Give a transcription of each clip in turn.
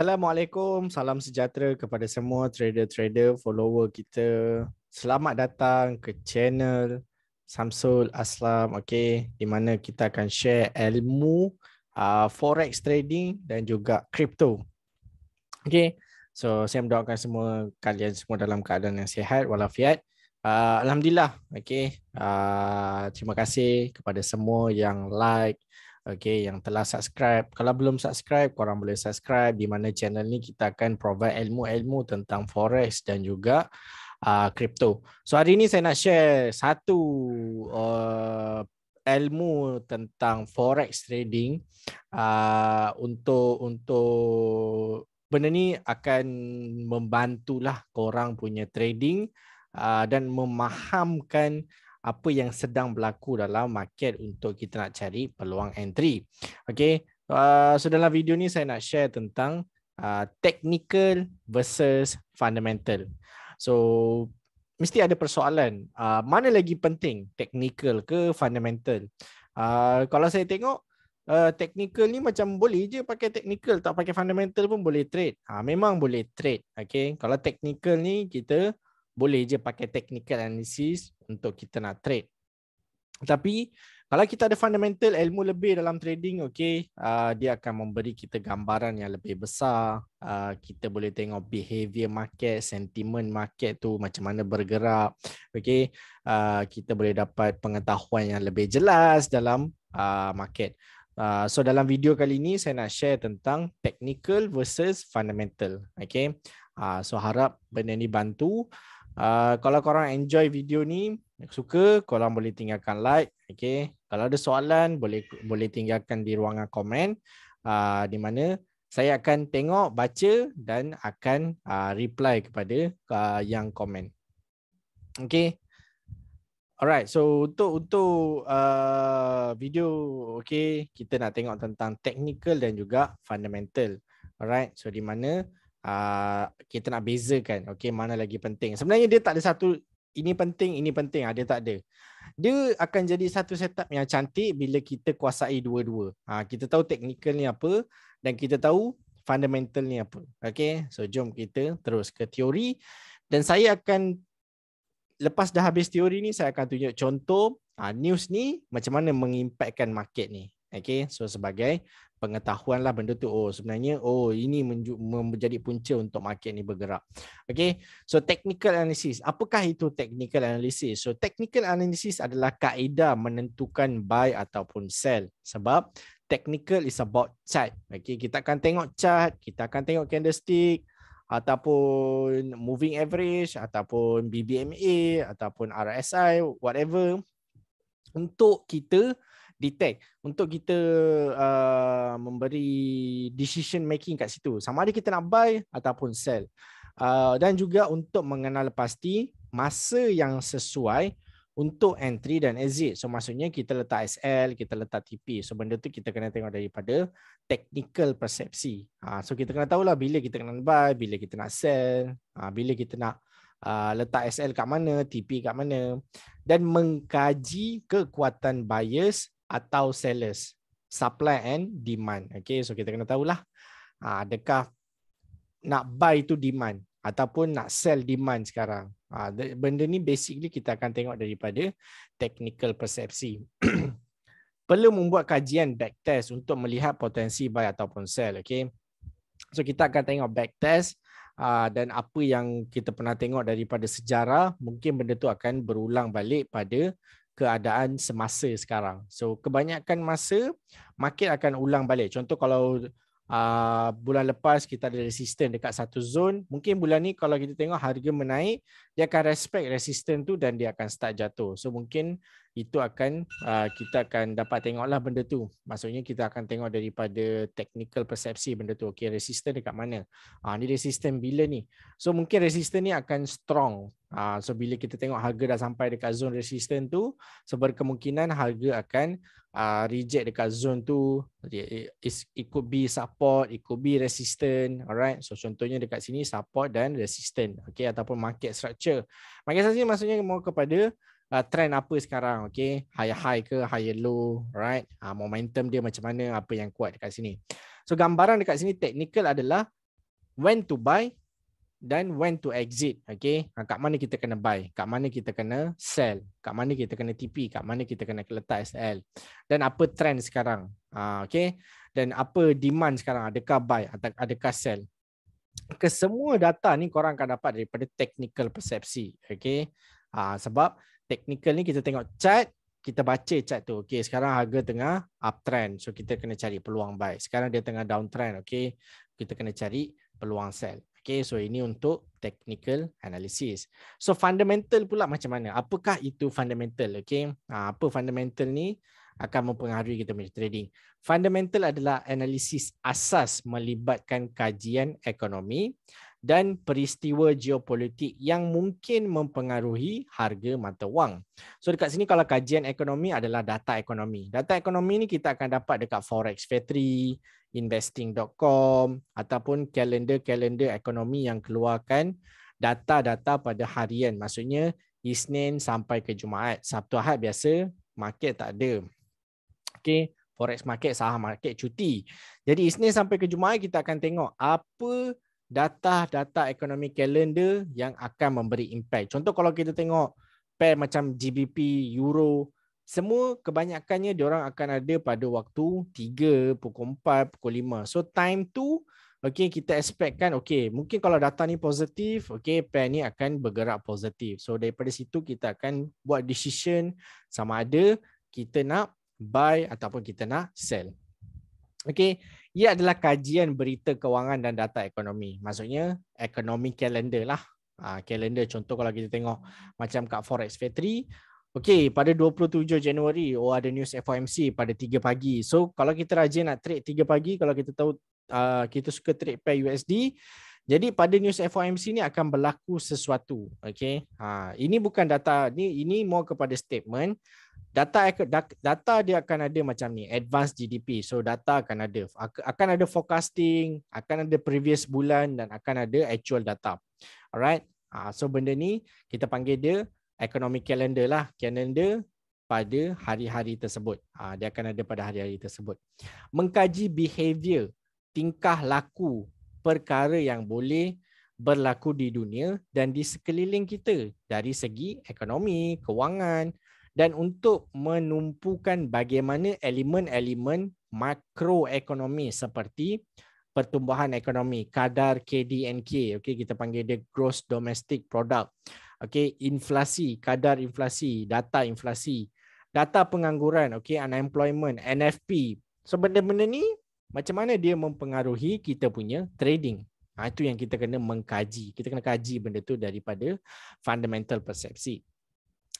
Assalamualaikum, salam sejahtera kepada semua trader-trader follower kita. Selamat datang ke channel Samsul Aslam, okay? Di mana kita akan share ilmu uh, forex trading dan juga crypto, okay? So saya mendoakan semua kalian semua dalam keadaan yang sihat walafiat. Uh, Alhamdulillah, okay? Uh, terima kasih kepada semua yang like, okay, yang telah subscribe. Kalau belum subscribe, korang boleh subscribe di mana channel ni kita akan provide ilmu-ilmu tentang forex dan juga kripto. Uh, so hari ni saya nak share satu uh, ilmu tentang forex trading uh, untuk untuk benda ni akan membantulah korang punya trading uh, dan memahamkan apa yang sedang berlaku dalam market untuk kita nak cari peluang entry. Okay, uh, so dalam video ni saya nak share tentang uh, technical versus fundamental. So mesti ada persoalan uh, mana lagi penting technical ke fundamental? Uh, kalau saya tengok uh, technical ni macam boleh je pakai technical tak pakai fundamental pun boleh trade. Ha, memang boleh trade. Okay, kalau technical ni kita boleh je pakai technical analysis untuk kita nak trade. Tapi kalau kita ada fundamental ilmu lebih dalam trading, okay, uh, dia akan memberi kita gambaran yang lebih besar. Uh, kita boleh tengok behavior market, sentiment market tu macam mana bergerak. Okay, uh, kita boleh dapat pengetahuan yang lebih jelas dalam uh, market. Uh, so dalam video kali ini saya nak share tentang technical versus fundamental. Okay, uh, so harap benda ni bantu. Ah, kalau korang enjoy video ni, suka, korang boleh tinggalkan like. Okay. Kalau ada soalan, boleh boleh tinggalkan di ruangan komen. Uh, di mana saya akan tengok, baca dan akan uh, reply kepada uh, yang komen. Okay. Alright, so untuk untuk uh, video okay kita nak tengok tentang technical dan juga fundamental. Alright, so di mana Ah, kita nak bezakan okey mana lagi penting sebenarnya dia tak ada satu ini penting ini penting ada ah, tak ada dia akan jadi satu setup yang cantik bila kita kuasai dua-dua ha, kita tahu teknikal ni apa dan kita tahu fundamental ni apa okey so jom kita terus ke teori dan saya akan lepas dah habis teori ni saya akan tunjuk contoh ha, news ni macam mana mengimpakkan market ni okey so sebagai pengetahuan lah benda tu oh sebenarnya oh ini menjadi punca untuk market ni bergerak okay so technical analysis apakah itu technical analysis so technical analysis adalah kaedah menentukan buy ataupun sell sebab technical is about chart okay kita akan tengok chart kita akan tengok candlestick ataupun moving average ataupun BBMA ataupun RSI whatever untuk kita detect untuk kita uh, memberi decision making kat situ sama ada kita nak buy ataupun sell uh, dan juga untuk mengenal pasti masa yang sesuai untuk entry dan exit so maksudnya kita letak SL kita letak TP so benda tu kita kena tengok daripada technical persepsi uh, ah, so kita kena tahulah bila kita kena buy bila kita nak sell uh, bila kita nak Uh, letak SL kat mana, TP kat mana dan mengkaji kekuatan bias atau sellers supply and demand okey so kita kena tahulah ah, adakah nak buy tu demand ataupun nak sell demand sekarang ah, benda ni basically kita akan tengok daripada technical persepsi perlu membuat kajian backtest untuk melihat potensi buy ataupun sell okey so kita akan tengok backtest ah, dan apa yang kita pernah tengok daripada sejarah mungkin benda tu akan berulang balik pada keadaan semasa sekarang. So kebanyakan masa market akan ulang balik. Contoh kalau uh, bulan lepas kita ada resistance dekat satu zone, mungkin bulan ni kalau kita tengok harga menaik, dia akan respect resistance tu dan dia akan start jatuh. So mungkin itu akan uh, kita akan dapat tengoklah benda tu. Maksudnya kita akan tengok daripada technical persepsi benda tu. Okey, resistance dekat mana? Ah uh, ni resistance bila ni? So mungkin resistance ni akan strong Uh, so bila kita tengok harga dah sampai dekat zone resistance tu, sebab kemungkinan harga akan ah, reject dekat zone tu, it, could be support, it could be resistance, alright. So contohnya dekat sini support dan resistance, okay, ataupun market structure. Market structure maksudnya mahu kepada uh, trend apa sekarang, okay, High high ke high low, right? Uh, momentum dia macam mana, apa yang kuat dekat sini. So gambaran dekat sini technical adalah when to buy, dan when to exit okay? ha, kat mana kita kena buy kat mana kita kena sell kat mana kita kena TP kat mana kita kena letak SL dan apa trend sekarang ha, okay? okey dan apa demand sekarang adakah buy atau adakah sell kesemua data ni korang akan dapat daripada technical persepsi okay? ha, sebab technical ni kita tengok chart kita baca chart tu okay? sekarang harga tengah uptrend so kita kena cari peluang buy sekarang dia tengah downtrend okay? kita kena cari peluang sell Okay, so ini untuk technical analysis. So fundamental pula macam mana? Apakah itu fundamental? Okay, ha, apa fundamental ni akan mempengaruhi kita punya trading? Fundamental adalah analisis asas melibatkan kajian ekonomi dan peristiwa geopolitik yang mungkin mempengaruhi harga mata wang. So dekat sini kalau kajian ekonomi adalah data ekonomi. Data ekonomi ni kita akan dapat dekat Forex Factory, investing.com ataupun kalender-kalender ekonomi yang keluarkan data-data pada harian. Maksudnya Isnin sampai ke Jumaat. Sabtu Ahad biasa market tak ada. Okay, forex market, saham market cuti. Jadi Isnin sampai ke Jumaat kita akan tengok apa data-data ekonomi kalender yang akan memberi impact. Contoh kalau kita tengok pair macam GBP, Euro, semua kebanyakannya diorang akan ada pada waktu 3, pukul 4, pukul 5. So time tu Okay, kita expect kan, okay, mungkin kalau data ni positif, okay, pair ni akan bergerak positif. So, daripada situ kita akan buat decision sama ada kita nak buy ataupun kita nak sell. Okey, ia adalah kajian berita kewangan dan data ekonomi. Maksudnya ekonomi kalender lah. ha, kalender contoh kalau kita tengok macam kat Forex Factory, okey pada 27 Januari oh ada news FOMC pada 3 pagi. So kalau kita rajin nak trade 3 pagi kalau kita tahu uh, kita suka trade pair USD, jadi pada news FOMC ni akan berlaku sesuatu. okay? Ha ini bukan data ni ini more kepada statement data data dia akan ada macam ni advance GDP. So data akan ada akan ada forecasting, akan ada previous bulan dan akan ada actual data. Alright. Ha so benda ni kita panggil dia economic calendar lah. Calendar pada hari-hari tersebut. Ha, dia akan ada pada hari-hari tersebut. Mengkaji behavior, tingkah laku perkara yang boleh berlaku di dunia dan di sekeliling kita dari segi ekonomi, kewangan dan untuk menumpukan bagaimana elemen-elemen makroekonomi seperti pertumbuhan ekonomi, kadar KDNK, okey kita panggil dia Gross Domestic Product, okey, inflasi, kadar inflasi, data inflasi, data pengangguran, okey, unemployment, NFP. So benda-benda ni macam mana dia mempengaruhi kita punya trading. Ha, itu yang kita kena mengkaji. Kita kena kaji benda tu daripada fundamental persepsi.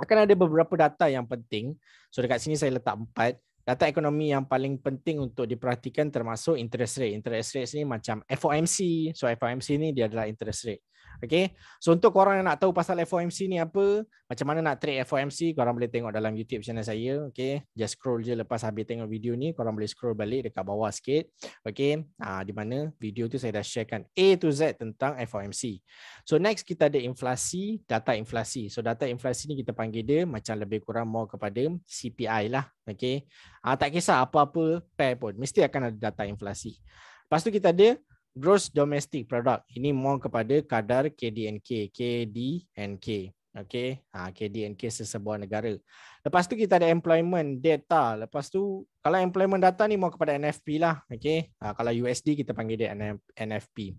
Akan ada beberapa data yang penting. So dekat sini saya letak empat. Data ekonomi yang paling penting untuk diperhatikan termasuk interest rate. Interest rate ni macam FOMC. So FOMC ni dia adalah interest rate. Okay. So untuk korang yang nak tahu pasal FOMC ni apa, macam mana nak trade FOMC, korang boleh tengok dalam YouTube channel saya. Okay. Just scroll je lepas habis tengok video ni, korang boleh scroll balik dekat bawah sikit. Okay. Uh, ah, di mana video tu saya dah sharekan A to Z tentang FOMC. So next kita ada inflasi, data inflasi. So data inflasi ni kita panggil dia macam lebih kurang more kepada CPI lah. Okay. Uh, ah, tak kisah apa-apa pair pun, mesti akan ada data inflasi. Lepas tu kita ada gross domestic product ini more kepada kadar KDNK KDNK okey ha KDNK sesebuah negara lepas tu kita ada employment data lepas tu kalau employment data ni more kepada NFP lah okey ha, kalau USD kita panggil dia NFP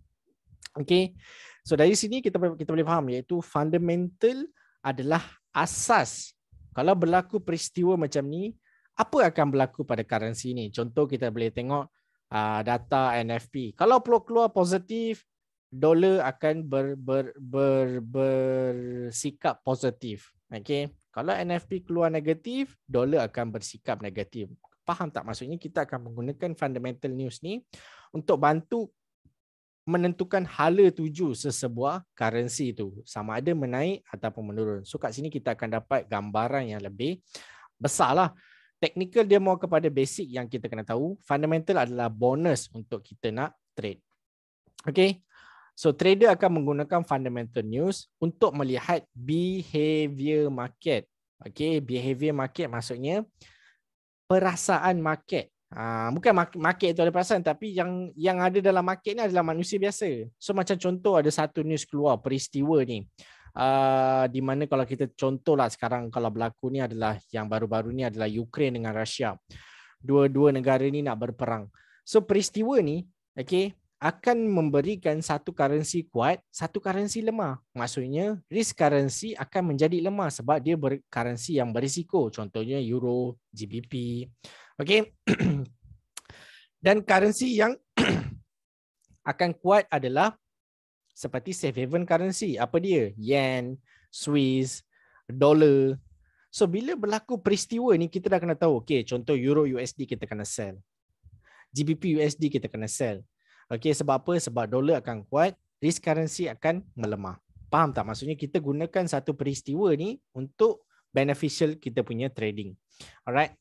okey so dari sini kita kita boleh faham iaitu fundamental adalah asas kalau berlaku peristiwa macam ni apa akan berlaku pada currency ni contoh kita boleh tengok Uh, data NFP. Kalau perlu keluar positif, dolar akan ber, ber, ber, ber, bersikap positif. Okay. Kalau NFP keluar negatif, dolar akan bersikap negatif. Faham tak maksudnya kita akan menggunakan fundamental news ni untuk bantu menentukan hala tuju sesebuah currency itu sama ada menaik ataupun menurun. So kat sini kita akan dapat gambaran yang lebih besar lah technical dia more kepada basic yang kita kena tahu. Fundamental adalah bonus untuk kita nak trade. Okay. So trader akan menggunakan fundamental news untuk melihat behavior market. Okay. Behavior market maksudnya perasaan market. Uh, bukan market itu ada perasaan tapi yang yang ada dalam market ni adalah manusia biasa. So macam contoh ada satu news keluar peristiwa ni. Ah, di mana kalau kita contohlah sekarang kalau berlaku ni adalah yang baru-baru ni adalah Ukraine dengan Rusia. Dua-dua negara ni nak berperang. So peristiwa ni okay akan memberikan satu currency kuat, satu currency lemah. Maksudnya risk currency akan menjadi lemah sebab dia currency yang berisiko. Contohnya euro, GBP. Okay. Dan currency yang akan kuat adalah seperti safe haven currency. Apa dia? Yen, Swiss, dollar. So bila berlaku peristiwa ni kita dah kena tahu. Okey contoh Euro USD kita kena sell. GBP USD kita kena sell. Okey sebab apa? Sebab dollar akan kuat, risk currency akan melemah. Faham tak? Maksudnya kita gunakan satu peristiwa ni untuk beneficial kita punya trading. Alright.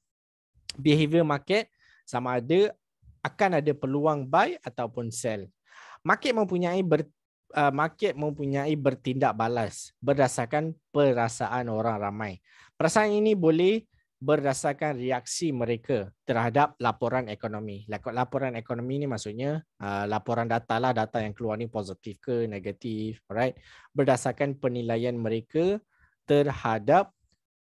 Behavior market sama ada akan ada peluang buy ataupun sell. Market mempunyai ber- uh, market mempunyai bertindak balas berdasarkan perasaan orang ramai. Perasaan ini boleh berdasarkan reaksi mereka terhadap laporan ekonomi. Laporan ekonomi ini maksudnya uh, laporan data lah, data yang keluar ni positif ke negatif, right? Berdasarkan penilaian mereka terhadap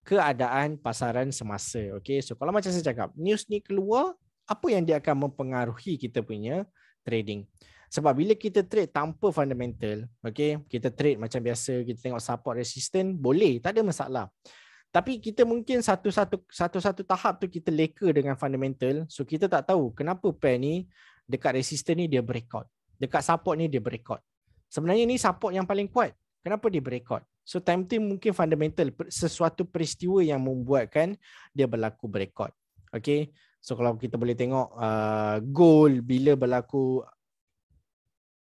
keadaan pasaran semasa. Okay, so kalau macam saya cakap, news ni keluar, apa yang dia akan mempengaruhi kita punya trading? Sebab bila kita trade tanpa fundamental, okay, kita trade macam biasa, kita tengok support resistance, boleh, tak ada masalah. Tapi kita mungkin satu-satu satu-satu tahap tu kita leka dengan fundamental. So kita tak tahu kenapa pair ni dekat resistance ni dia breakout. Dekat support ni dia breakout. Sebenarnya ni support yang paling kuat. Kenapa dia breakout? So time tu mungkin fundamental sesuatu peristiwa yang membuatkan dia berlaku breakout. Okay. So kalau kita boleh tengok uh, goal bila berlaku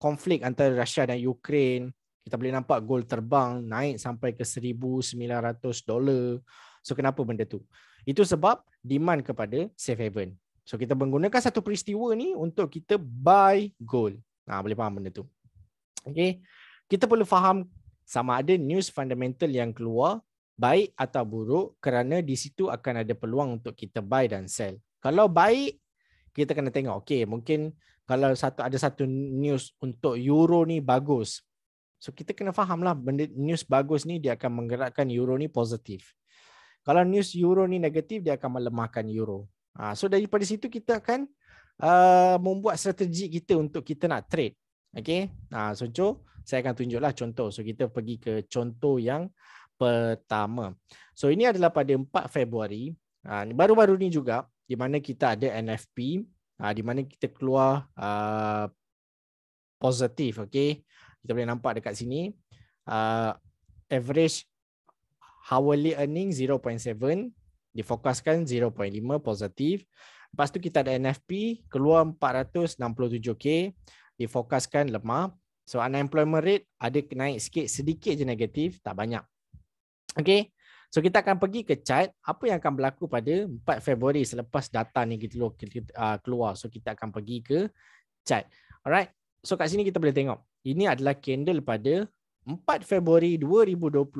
konflik antara Rusia dan Ukraine kita boleh nampak gold terbang naik sampai ke 1900 dolar. So kenapa benda tu? Itu sebab demand kepada safe haven. So kita menggunakan satu peristiwa ni untuk kita buy gold. Nah, ha, boleh faham benda tu. Okey. Kita perlu faham sama ada news fundamental yang keluar baik atau buruk kerana di situ akan ada peluang untuk kita buy dan sell. Kalau baik kita kena tengok okey mungkin kalau satu ada satu news untuk euro ni bagus. So kita kena faham lah benda news bagus ni dia akan menggerakkan euro ni positif. Kalau news euro ni negatif dia akan melemahkan euro. Ha, so daripada situ kita akan uh, membuat strategi kita untuk kita nak trade. Okay. Ha, ah, so Joe, saya akan tunjuklah contoh. So kita pergi ke contoh yang pertama. So ini adalah pada 4 Februari. Ha, baru-baru ni juga di mana kita ada NFP Ah, di mana kita keluar uh, positif okay? kita boleh nampak dekat sini uh, average hourly earning 0.7 difokuskan 0.5 positif lepas tu kita ada NFP keluar 467k difokuskan lemah so unemployment rate ada naik sikit sedikit je negatif tak banyak okay? So kita akan pergi ke chart apa yang akan berlaku pada 4 Februari selepas data ni kita ah, keluar. So kita akan pergi ke chart. Alright. So kat sini kita boleh tengok. Ini adalah candle pada 4 Februari 2029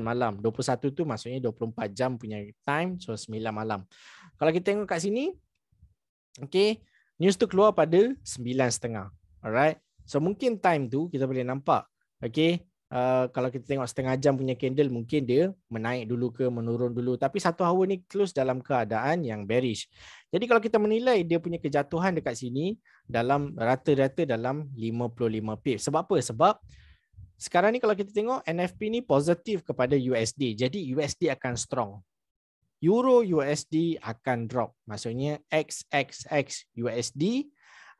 malam. 21 tu maksudnya 24 jam punya time. So 9 malam. Kalau kita tengok kat sini. okey. News tu keluar pada 9.30. Alright. So mungkin time tu kita boleh nampak. Okey. Uh, kalau kita tengok setengah jam punya candle mungkin dia menaik dulu ke menurun dulu tapi satu hour ni close dalam keadaan yang bearish. Jadi kalau kita menilai dia punya kejatuhan dekat sini dalam rata-rata dalam 55 pip. Sebab apa? Sebab sekarang ni kalau kita tengok NFP ni positif kepada USD. Jadi USD akan strong. Euro USD akan drop. Maksudnya XXX USD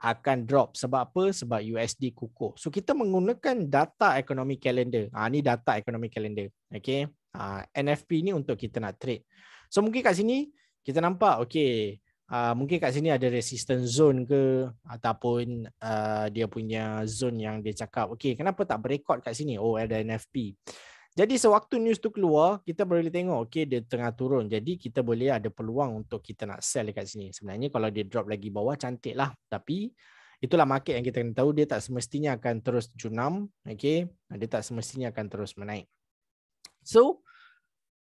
akan drop. Sebab apa? Sebab USD kukuh. So kita menggunakan data ekonomi kalender. Ha, ah, ni data ekonomi kalender. Okay. Ha, ah, NFP ni untuk kita nak trade. So mungkin kat sini kita nampak okay. Ha, mungkin kat sini ada resistance zone ke ataupun uh, dia punya zone yang dia cakap. Okay kenapa tak berekod kat sini? Oh ada NFP. Jadi sewaktu news tu keluar, kita boleh tengok okay dia tengah turun. Jadi kita boleh ada peluang untuk kita nak sell dekat sini. Sebenarnya kalau dia drop lagi bawah cantiklah. Tapi itulah market yang kita kena tahu dia tak semestinya akan terus junam, okay? Dia tak semestinya akan terus menaik. So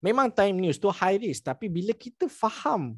memang time news tu high risk tapi bila kita faham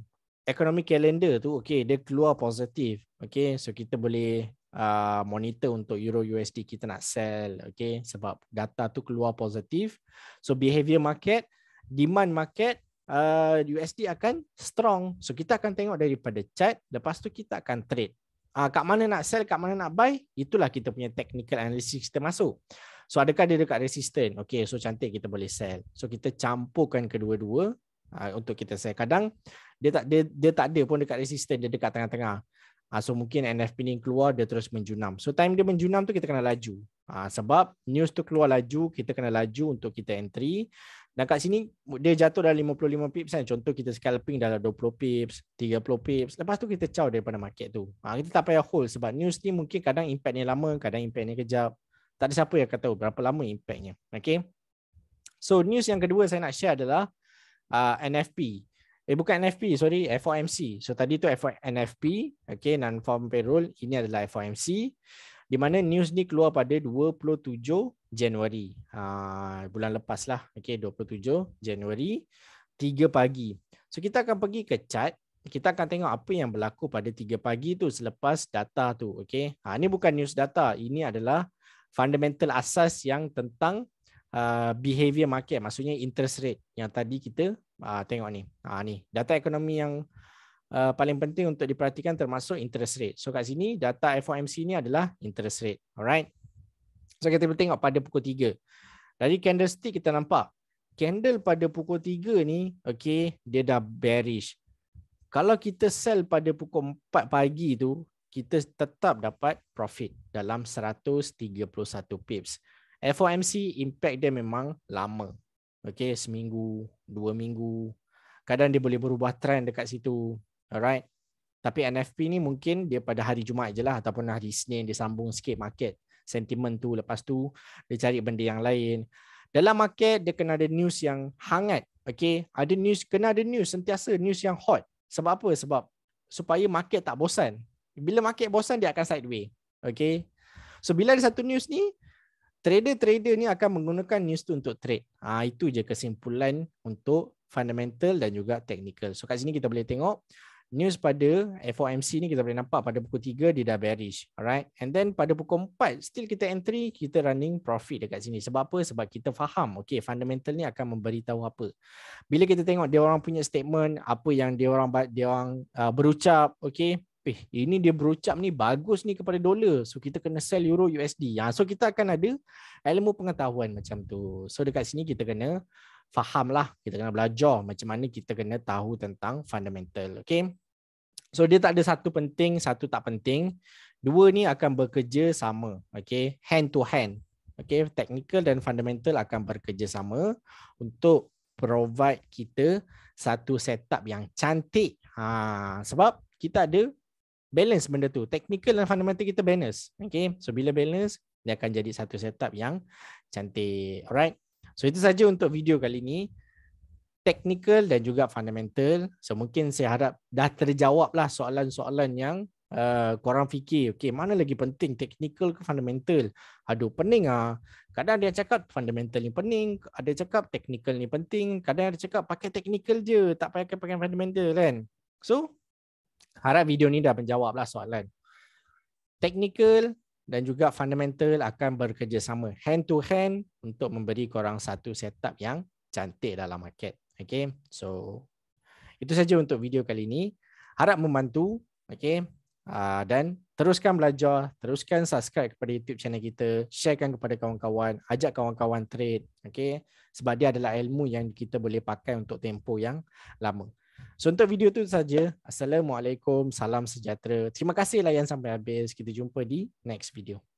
economic calendar tu okay dia keluar positif okay, so kita boleh Uh, monitor untuk euro USD kita nak sell okay sebab data tu keluar positif so behavior market demand market uh, USD akan strong so kita akan tengok daripada chart lepas tu kita akan trade Ah, kat mana nak sell, kat mana nak buy, itulah kita punya technical analysis kita masuk. So adakah dia dekat resistant? Okay, so cantik kita boleh sell. So kita campurkan kedua-dua ah, untuk kita sell. Kadang dia tak dia, dia tak ada pun dekat resistant, dia dekat tengah-tengah. Ah, so mungkin NFP ni keluar dia terus menjunam. So time dia menjunam tu kita kena laju. Ah, sebab news tu keluar laju kita kena laju untuk kita entry. Dan kat sini dia jatuh dalam 55 pips kan. Contoh kita scalping dalam 20 pips, 30 pips. Lepas tu kita caw daripada market tu. Ah, kita tak payah hold sebab news ni mungkin kadang impact ni lama, kadang impact ni kejap. Tak ada siapa yang akan tahu berapa lama impactnya. Okay. So news yang kedua saya nak share adalah uh, NFP. Eh bukan NFP, sorry, FOMC. So tadi tu NFP, okay, non-farm payroll, ini adalah FOMC. Di mana news ni keluar pada 27 Januari. Uh, bulan lepas lah, okay, 27 Januari, 3 pagi. So kita akan pergi ke chat, kita akan tengok apa yang berlaku pada 3 pagi tu selepas data tu. Okay. Ha, ini bukan news data, ini adalah fundamental asas yang tentang uh, behavior market, maksudnya interest rate yang tadi kita uh, tengok ni. Uh, ni data ekonomi yang uh, paling penting untuk diperhatikan termasuk interest rate. So kat sini data FOMC ni adalah interest rate. Alright. So kita boleh tengok pada pukul 3. Dari candlestick kita nampak candle pada pukul 3 ni okey dia dah bearish. Kalau kita sell pada pukul 4 pagi tu kita tetap dapat profit dalam 131 pips. FOMC impact dia memang lama. Okay, seminggu, dua minggu. Kadang dia boleh berubah trend dekat situ. Alright. Tapi NFP ni mungkin dia pada hari Jumaat je lah ataupun hari Senin dia sambung sikit market sentimen tu. Lepas tu dia cari benda yang lain. Dalam market dia kena ada news yang hangat. Okay. Ada news, kena ada news sentiasa news yang hot. Sebab apa? Sebab supaya market tak bosan. Bila market bosan dia akan sideway. Okay. So bila ada satu news ni, trader-trader ni akan menggunakan news tu untuk trade. Ha, itu je kesimpulan untuk fundamental dan juga technical. So kat sini kita boleh tengok news pada FOMC ni kita boleh nampak pada pukul 3 dia dah bearish. Alright. And then pada pukul 4 still kita entry, kita running profit dekat sini. Sebab apa? Sebab kita faham okay, fundamental ni akan memberitahu apa. Bila kita tengok dia orang punya statement, apa yang dia orang dia orang uh, berucap, okay, eh ini dia berucap ni bagus ni kepada dolar so kita kena sell euro USD ya ha, so kita akan ada ilmu pengetahuan macam tu so dekat sini kita kena faham lah kita kena belajar macam mana kita kena tahu tentang fundamental okay so dia tak ada satu penting satu tak penting dua ni akan bekerja sama okay hand to hand okay technical dan fundamental akan bekerja sama untuk provide kita satu setup yang cantik ha, sebab kita ada balance benda tu. Technical dan fundamental kita balance. Okay. So bila balance, dia akan jadi satu setup yang cantik. Alright. So itu saja untuk video kali ini. Technical dan juga fundamental. So mungkin saya harap dah terjawab lah soalan-soalan yang uh, korang fikir. Okay, mana lagi penting? Technical ke fundamental? Aduh, pening ah. Kadang dia cakap fundamental ni pening. Ada cakap technical ni penting. Kadang ada cakap pakai technical je. Tak payah pakai fundamental kan. So, harap video ni dah menjawablah soalan. Technical dan juga fundamental akan bekerjasama hand to hand untuk memberi korang satu setup yang cantik dalam market. Okay, so itu saja untuk video kali ini. Harap membantu. Okay, uh, dan teruskan belajar, teruskan subscribe kepada YouTube channel kita, sharekan kepada kawan-kawan, ajak kawan-kawan trade. Okay, sebab dia adalah ilmu yang kita boleh pakai untuk tempo yang lama. So untuk video tu saja. Assalamualaikum, salam sejahtera. Terima kasih lah yang sampai habis. Kita jumpa di next video.